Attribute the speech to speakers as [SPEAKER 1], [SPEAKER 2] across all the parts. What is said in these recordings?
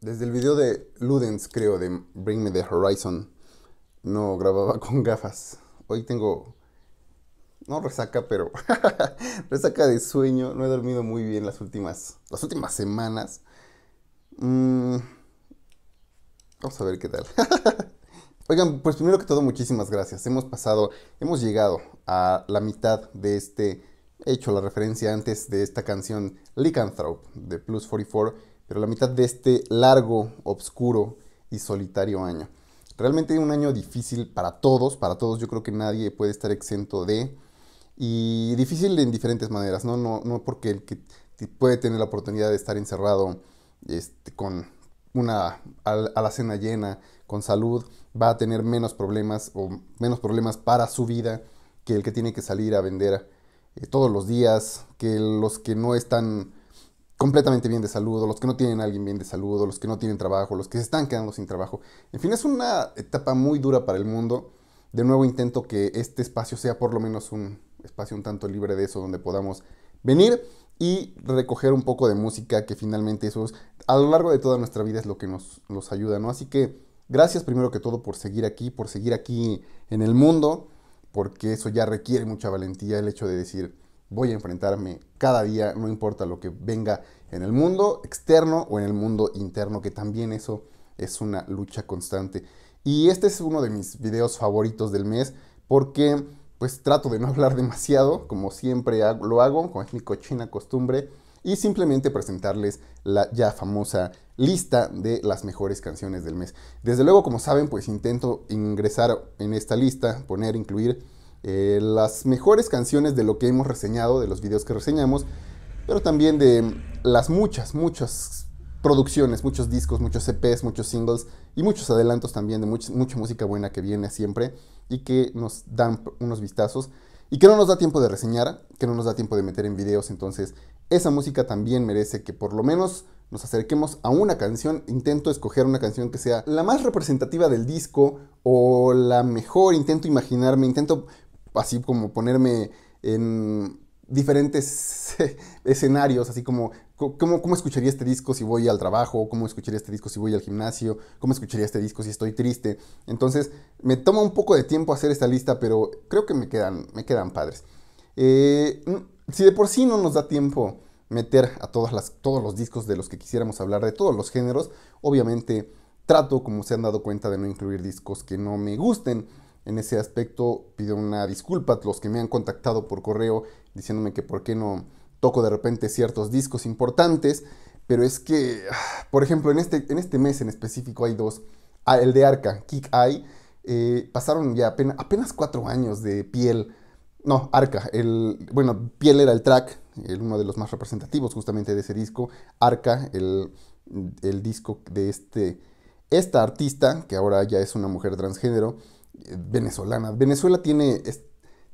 [SPEAKER 1] Desde el video de Ludens, creo, de Bring Me the Horizon, no grababa con gafas. Hoy tengo. No resaca, pero. resaca de sueño. No he dormido muy bien las últimas. Las últimas semanas. Mm, vamos a ver qué tal. Oigan, pues primero que todo, muchísimas gracias. Hemos pasado, hemos llegado a la mitad de este. He hecho la referencia antes de esta canción Lycanthrope de Plus 44 pero la mitad de este largo, obscuro y solitario año. Realmente un año difícil para todos, para todos yo creo que nadie puede estar exento de, y difícil en diferentes maneras, no, no, no porque el que puede tener la oportunidad de estar encerrado este, con una alacena llena, con salud, va a tener menos problemas o menos problemas para su vida que el que tiene que salir a vender eh, todos los días, que los que no están completamente bien de salud, los que no tienen a alguien bien de salud, los que no tienen trabajo, los que se están quedando sin trabajo. En fin, es una etapa muy dura para el mundo. De nuevo intento que este espacio sea por lo menos un espacio un tanto libre de eso, donde podamos venir y recoger un poco de música, que finalmente eso es, a lo largo de toda nuestra vida es lo que nos, nos ayuda, ¿no? Así que gracias primero que todo por seguir aquí, por seguir aquí en el mundo, porque eso ya requiere mucha valentía, el hecho de decir, voy a enfrentarme cada día, no importa lo que venga en el mundo externo o en el mundo interno, que también eso es una lucha constante. Y este es uno de mis videos favoritos del mes porque pues trato de no hablar demasiado, como siempre lo hago, como es mi cochina costumbre, y simplemente presentarles la ya famosa lista de las mejores canciones del mes. Desde luego, como saben, pues intento ingresar en esta lista, poner, incluir eh, las mejores canciones de lo que hemos reseñado, de los videos que reseñamos, pero también de las muchas, muchas producciones, muchos discos, muchos EPs, muchos singles y muchos adelantos también de mucha música buena que viene siempre y que nos dan unos vistazos y que no nos da tiempo de reseñar, que no nos da tiempo de meter en videos, entonces esa música también merece que por lo menos nos acerquemos a una canción, intento escoger una canción que sea la más representativa del disco o la mejor, intento imaginarme, intento así como ponerme en diferentes escenarios, así como ¿Cómo, escucharía este disco si voy al trabajo? ¿Cómo escucharía este disco si voy al gimnasio? ¿Cómo escucharía este disco si estoy triste? Entonces, me toma un poco de tiempo hacer esta lista, pero creo que me quedan, me quedan padres. Eh, mm, si de por sí no nos da tiempo meter a todas las, todos los discos de los que quisiéramos hablar, de todos los géneros, obviamente trato, como se han dado cuenta, de no incluir discos que no me gusten en ese aspecto pido una disculpa a los que me han contactado por correo diciéndome que por qué no toco de repente ciertos discos importantes, pero es que, ah, por ejemplo, en este, en este mes en específico hay dos, ah, el de Arca, Kick Eye, eh, pasaron ya apenas, apenas cuatro años de piel, no, Arca, el, bueno, piel era el track, el, uno de los más representativos justamente de ese disco, Arca, el, el disco de este, esta artista, que ahora ya es una mujer transgénero, eh, venezolana Venezuela tiene,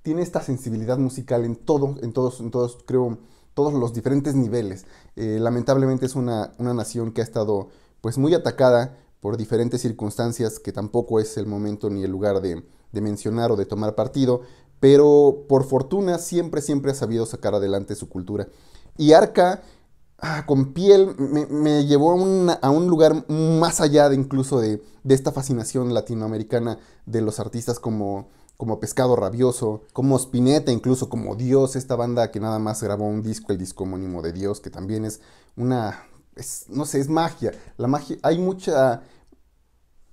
[SPEAKER 1] tiene esta sensibilidad musical en todo, en todos, en todos, creo, todos los diferentes niveles. Eh, lamentablemente es una, nación que ha estado pues muy atacada por diferentes circunstancias que tampoco es el momento ni el lugar de, de mencionar o de tomar partido, pero por fortuna siempre, siempre ha sabido sacar adelante su cultura. Y Arca Ah, con piel me, llevó a, un lugar más allá de incluso de, esta fascinación latinoamericana de los artistas como como Pescado Rabioso, como Spinetta, incluso como Dios, esta banda que nada más grabó un disco, el disco homónimo de Dios, que también es una, no sé, es magia. La magia, hay mucha,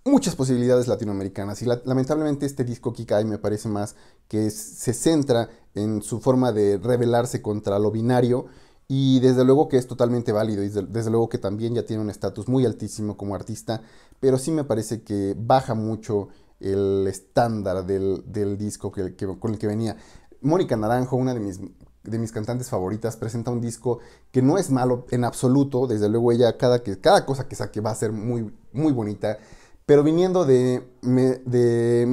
[SPEAKER 1] muchas posibilidades latinoamericanas y lamentablemente este disco Kikai me parece más que se centra en su forma de rebelarse contra lo binario y desde luego que es totalmente válido y desde, luego que también ya tiene un estatus muy altísimo como artista, pero sí me parece que baja mucho el estándar del, disco que, con el que venía. Mónica Naranjo, una de mis, de mis cantantes favoritas, presenta un disco que no es malo en absoluto, desde luego ella cada, que, cada cosa que saque va a ser muy, muy bonita, pero viniendo de, me, de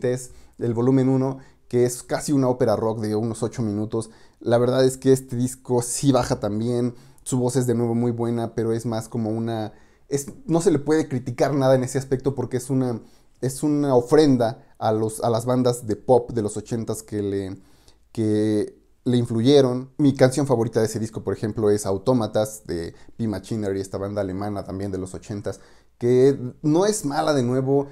[SPEAKER 1] test el volumen 1, que es casi una ópera rock de unos 8 minutos, la verdad es que este disco sí baja también. Su voz es de nuevo muy buena, pero es más como una... Es, no se le puede criticar nada en ese aspecto porque es una, es una ofrenda a, los, a las bandas de pop de los 80s que le, que le influyeron. Mi canción favorita de ese disco, por ejemplo, es Autómatas de P Machinery, esta banda alemana también de los 80s, que no es mala de nuevo,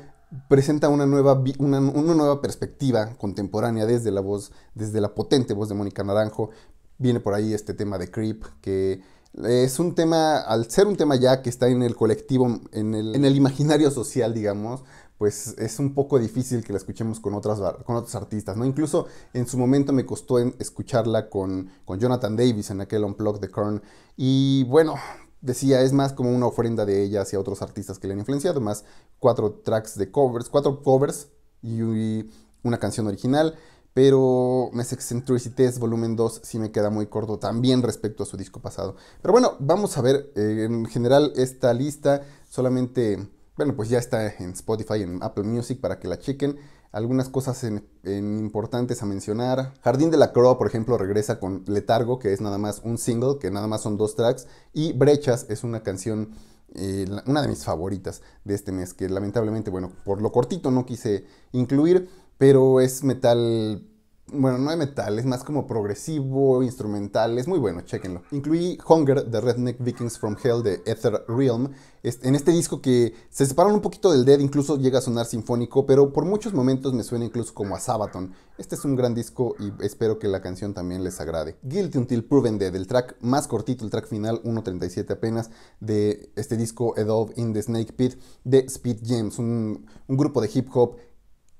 [SPEAKER 1] presenta una nueva, una, nueva perspectiva contemporánea desde la voz, desde la potente voz de Mónica Naranjo. Viene por ahí este tema de Creep, que es un tema, al ser un tema ya que está en el colectivo, en el, imaginario social, digamos, pues es un poco difícil que la escuchemos con, otras, con otros artistas, ¿no? Incluso en su momento me costó escucharla con, con Jonathan Davis en aquel Unplugged the Kern, Y bueno, decía, es más como una ofrenda de ella hacia otros artistas que le han influenciado, más cuatro tracks de covers, cuatro covers y una canción original. Pero Mes Eccentricities Volumen 2 sí me queda muy corto también respecto a su disco pasado. Pero bueno, vamos a ver eh, en general esta lista. Solamente, bueno, pues ya está en Spotify, en Apple Music para que la chequen algunas cosas importantes a mencionar. Jardín de la Croa, por ejemplo, regresa con Letargo, que es nada más un single, que nada más son dos tracks. Y Brechas es una canción, eh, una de mis favoritas de este mes, que lamentablemente, bueno, por lo cortito no quise incluir, pero es metal bueno, no hay metal, es más como progresivo, instrumental, es muy bueno, chequenlo Incluí Hunger de Redneck Vikings from Hell de Ether Realm en este disco que se separan un poquito del Dead, incluso llega a sonar sinfónico, pero por muchos momentos me suena incluso como a Sabaton. Este es un gran disco y espero que la canción también les agrade. Guilty Until Proven Dead, el track más cortito, el track final, 1.37 apenas, de este disco A in the Snake Pit de Speed James, un grupo de hip hop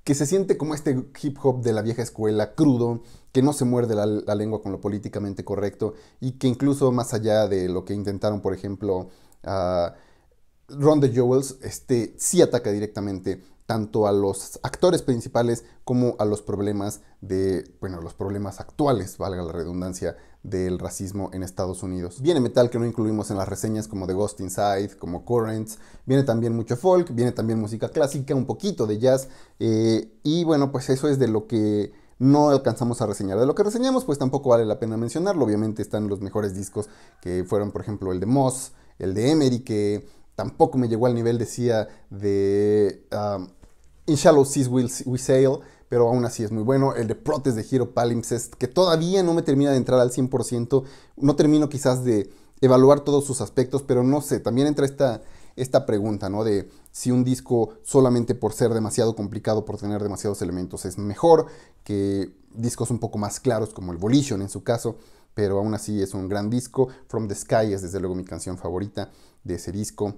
[SPEAKER 1] que se siente como este hip hop de la vieja escuela, crudo, que no se muerde la, lengua con lo políticamente correcto y que incluso más allá de lo que intentaron, por ejemplo, Ron de Jewels, este, sí ataca directamente tanto a los actores principales como a los problemas de, bueno, los problemas actuales, valga la redundancia, del racismo en Estados Unidos. Viene metal que no incluimos en las reseñas como The Ghost Inside, como Currents, viene también mucho folk, viene también música clásica, un poquito de jazz, eh, y bueno, pues eso es de lo que no alcanzamos a reseñar. De lo que reseñamos, pues tampoco vale la pena mencionarlo, obviamente están los mejores discos que fueron, por ejemplo, el de Moss, el de Emery, que tampoco me llegó al nivel, decía, de um, In Shallow Seas We Sail, pero aún así es muy bueno. El de Protes de Hero Palimpsest, que todavía no me termina de entrar al 100%, no termino quizás de evaluar todos sus aspectos, pero no sé, también entra esta, esta pregunta, ¿no? De si un disco solamente por ser demasiado complicado, por tener demasiados elementos, es mejor que discos un poco más claros, como el Volition en su caso, pero aún así es un gran disco. From the Sky es desde luego mi canción favorita de ese disco.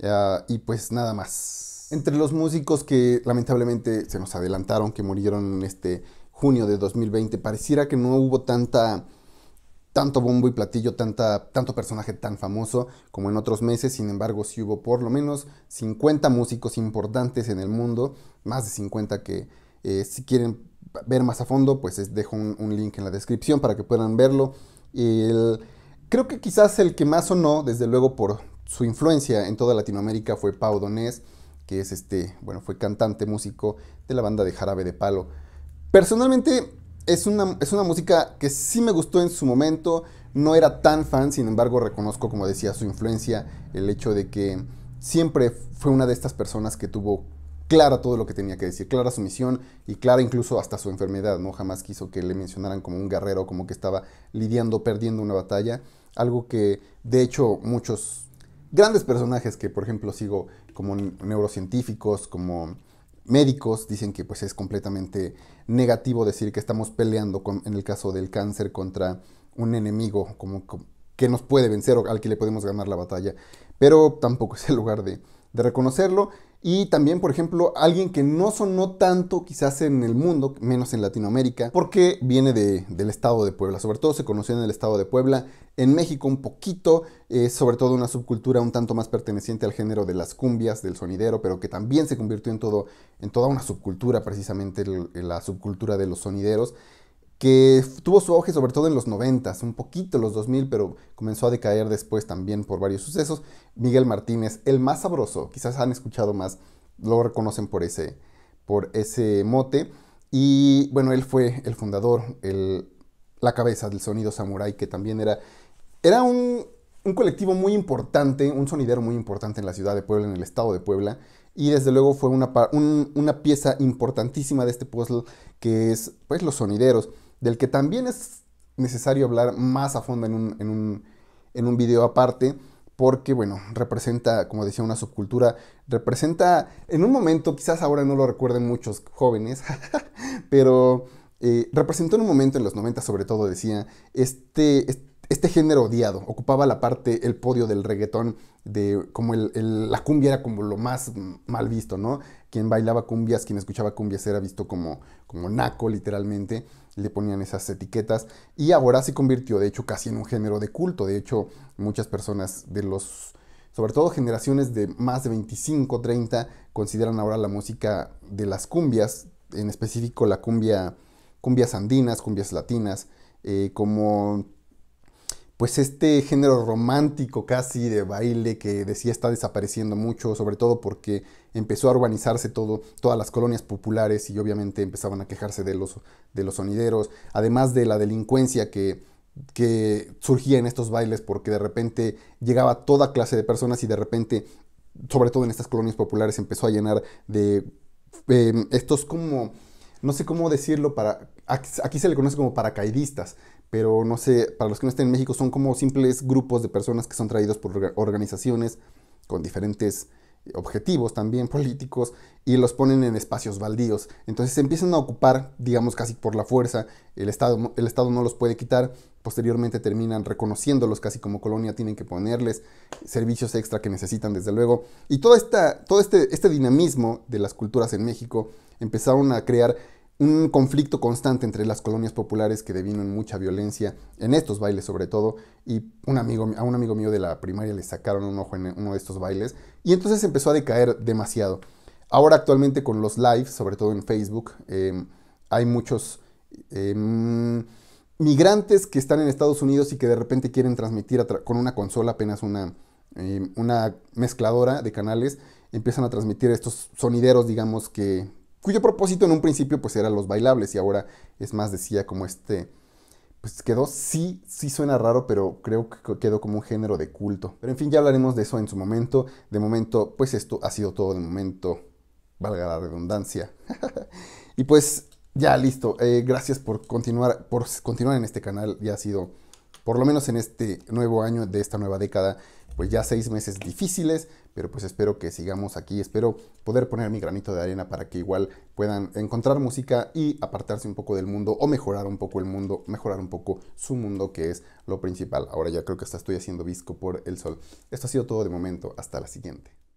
[SPEAKER 1] Ah, y pues nada más. Entre los músicos que lamentablemente se nos adelantaron, que murieron en este junio de 2020, pareciera que no hubo tanta tanto bombo y platillo, tanta, tanto personaje tan famoso como en otros meses, sin embargo sí hubo por lo menos 50 músicos importantes en el mundo, más de 50 que eh, si quieren ver más a fondo, pues les dejo un, link en la descripción para que puedan verlo. creo que quizás el que más sonó, desde luego por su influencia en toda Latinoamérica, fue Pau Donés, que es este, bueno, fue cantante, músico de la banda de Jarabe de Palo. Personalmente es una, es una música que sí me gustó en su momento, no era tan fan, sin embargo reconozco, como decía, su influencia, el hecho de que siempre fue una de estas personas que tuvo clara todo lo que tenía que decir, clara su misión y clara incluso hasta su enfermedad, ¿no? Jamás quiso que le mencionaran como un guerrero, como que estaba lidiando, perdiendo una batalla, algo que de hecho muchos grandes personajes que por ejemplo sigo como neurocientíficos, como médicos, dicen que pues es completamente negativo decir que estamos peleando en el caso del cáncer contra un enemigo como, que nos puede vencer o al que le podemos ganar la batalla. Pero tampoco es el lugar de reconocerlo. Y también, por ejemplo, alguien que no sonó tanto quizás en el mundo, menos en Latinoamérica, porque viene del estado de Puebla. Sobre todo se conoció en el estado de Puebla, en México un poquito, eh, sobre todo una subcultura un tanto más perteneciente al género de las cumbias, del sonidero, pero que también se convirtió en, todo, en toda una subcultura, precisamente la subcultura de los sonideros que tuvo su auge sobre todo en los 90, un poquito los 2000, pero comenzó a decaer después también por varios sucesos. Miguel Martínez, el más sabroso, quizás han escuchado más, lo reconocen por ese, por ese mote. Y bueno, él fue el fundador, la cabeza del sonido samurai, que también era, era un, colectivo muy importante, un sonidero muy importante en la ciudad de Puebla, en el estado de Puebla. Y desde luego fue una, una pieza importantísima de este puzzle, que es pues los sonideros del que también es necesario hablar más a fondo en un, en un, video aparte, porque, bueno, representa, como decía, una subcultura, representa, en un momento, quizás ahora no lo recuerden muchos jóvenes, pero eh, representó en un momento, en los 90 sobre todo, decía, este, este género odiado, ocupaba la parte, el podio del reggaetón, de como el, la cumbia era como lo más mal visto, ¿no? quien bailaba cumbias, quien escuchaba cumbias era visto como, como naco literalmente, le ponían esas etiquetas y ahora se convirtió de hecho casi en un género de culto, de hecho muchas personas de los, sobre todo generaciones de más de 25, 30, consideran ahora la música de las cumbias, en específico la cumbia, cumbias andinas, cumbias latinas, eh, como pues este género romántico casi de baile que decía está desapareciendo mucho, sobre todo porque empezó a urbanizarse todo, todas las colonias populares y obviamente empezaban a quejarse de los, de los sonideros, además de la delincuencia que, surgía en estos bailes porque de repente llegaba toda clase de personas y de repente, sobre todo en estas colonias populares, empezó a llenar de em, estos como, no sé cómo decirlo, para, aquí se le conoce como paracaidistas, pero no sé, para los que no estén en México son como simples grupos de personas que son traídos por organizaciones con diferentes objetivos también políticos y los ponen en espacios baldíos. Entonces empiezan a ocupar, digamos casi por la fuerza, el Estado, el Estado no los puede quitar, posteriormente terminan reconociéndolos casi como colonia, tienen que ponerles servicios extra que necesitan desde luego. Y esta, todo este, este dinamismo de las culturas en México empezaron a crear un conflicto constante entre las colonias populares que devino en mucha violencia, en estos bailes sobre todo, y un amigo, a un amigo mío de la primaria le sacaron un ojo en uno de estos bailes, y entonces empezó a decaer demasiado. Ahora actualmente con los lives, sobre todo en Facebook, em, hay muchos em, migrantes que están en Estados Unidos y que de repente quieren transmitir con una consola apenas una, em, una mezcladora de canales, empiezan a transmitir estos sonideros, digamos, que cuyo propósito en un principio pues era los bailables y ahora es más decía como este pues quedó, sí, sí suena raro, pero creo que quedó como un género de culto. Pero en fin, ya hablaremos de eso en su momento. De momento, pues esto ha sido todo de momento, valga la redundancia. y pues ya listo, eh, gracias por continuar, por continuar en este canal, ya ha sido, por lo menos en este nuevo año de esta nueva década, pues ya seis meses difíciles, pero pues espero que sigamos aquí, espero poder poner mi granito de arena para que igual puedan encontrar música y apartarse un poco del mundo o mejorar un poco el mundo, mejorar un poco su mundo que es lo principal. Ahora ya creo que hasta estoy haciendo disco por el sol. Esto ha sido todo de momento, hasta la siguiente.